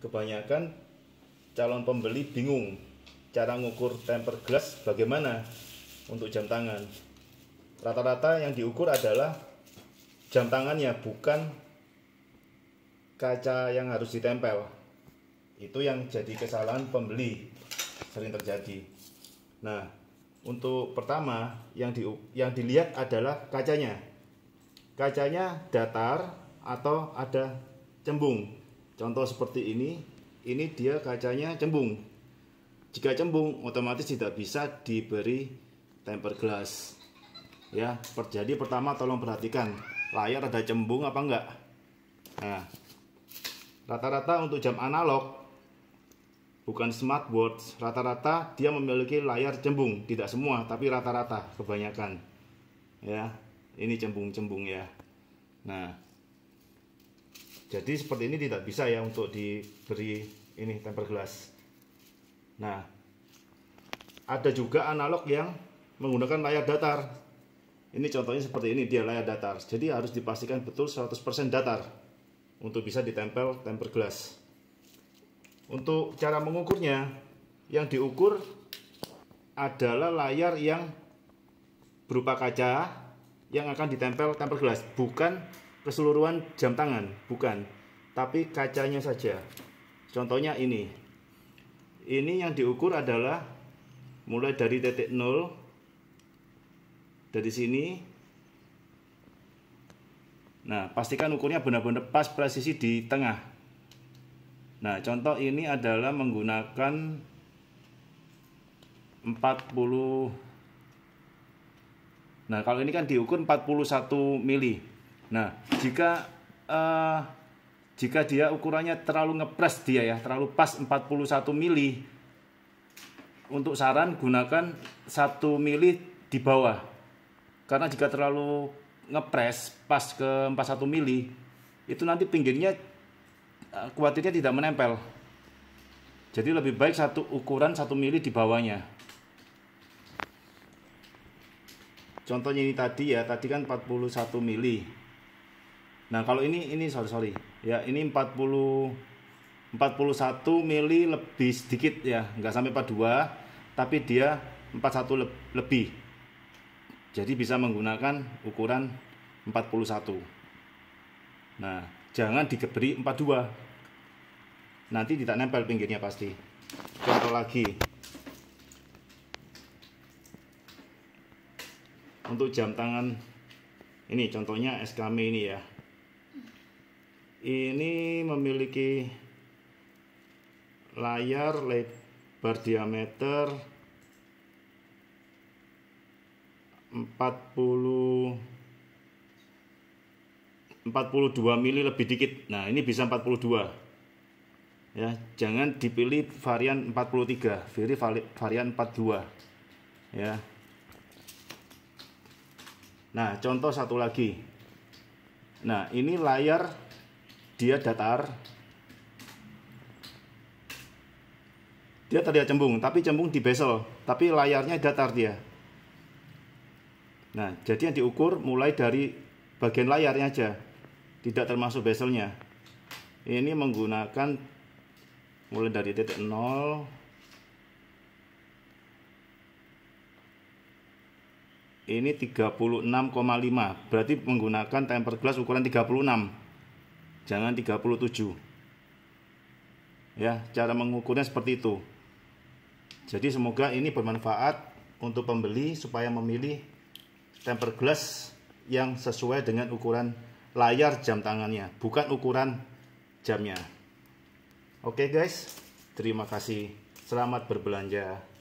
kebanyakan calon pembeli bingung cara ngukur temper glass bagaimana untuk jam tangan. Rata-rata yang diukur adalah jam tangannya bukan kaca yang harus ditempel. Itu yang jadi kesalahan pembeli sering terjadi. Nah, untuk pertama yang di yang dilihat adalah kacanya. Kacanya datar atau ada cembung Contoh seperti ini, ini dia kacanya cembung. Jika cembung, otomatis tidak bisa diberi temper glass. Ya, terjadi pertama tolong perhatikan layar ada cembung apa enggak. Nah, rata-rata untuk jam analog bukan smartwatch, rata-rata dia memiliki layar cembung, tidak semua, tapi rata-rata kebanyakan. Ya, ini cembung-cembung ya. Nah, jadi seperti ini tidak bisa ya untuk diberi ini temper glass. Nah, ada juga analog yang menggunakan layar datar. Ini contohnya seperti ini dia layar datar. Jadi harus dipastikan betul 100% datar untuk bisa ditempel temper glass. Untuk cara mengukurnya, yang diukur adalah layar yang berupa kaca yang akan ditempel temper glass, bukan keseluruhan jam tangan, bukan, tapi kacanya saja. Contohnya ini. Ini yang diukur adalah mulai dari titik 0 dari sini. Nah, pastikan ukurnya benar-benar pas presisi di tengah. Nah, contoh ini adalah menggunakan 40 Nah, kalau ini kan diukur 41 mili. Nah, jika uh, jika dia ukurannya terlalu ngepres dia ya, terlalu pas 41 mili. Untuk saran gunakan 1 mili di bawah. Karena jika terlalu ngepres pas ke 41 mili, itu nanti pinggirnya uh, kuatirnya tidak menempel. Jadi lebih baik satu ukuran 1 mili di bawahnya. Contohnya ini tadi ya, tadi kan 41 mili Nah, kalau ini ini sorry sorry. Ya, ini 40 41 mili lebih sedikit ya, nggak sampai 42, tapi dia 41 le lebih. Jadi bisa menggunakan ukuran 41. Nah, jangan diberi 42. Nanti tidak nempel pinggirnya pasti. Contoh lagi. Untuk jam tangan ini contohnya SKM ini ya ini memiliki layar lebar diameter 40 42 mili lebih dikit. Nah, ini bisa 42. Ya, jangan dipilih varian 43, pilih varian 42. Ya. Nah, contoh satu lagi. Nah, ini layar dia datar dia terlihat cembung tapi cembung di bezel tapi layarnya datar dia nah jadi yang diukur mulai dari bagian layarnya aja tidak termasuk bezelnya ini menggunakan mulai dari titik 0 ini 36,5 berarti menggunakan tempered glass ukuran 36 jangan 37. Ya, cara mengukurnya seperti itu. Jadi semoga ini bermanfaat untuk pembeli supaya memilih tempered glass yang sesuai dengan ukuran layar jam tangannya, bukan ukuran jamnya. Oke guys, terima kasih. Selamat berbelanja.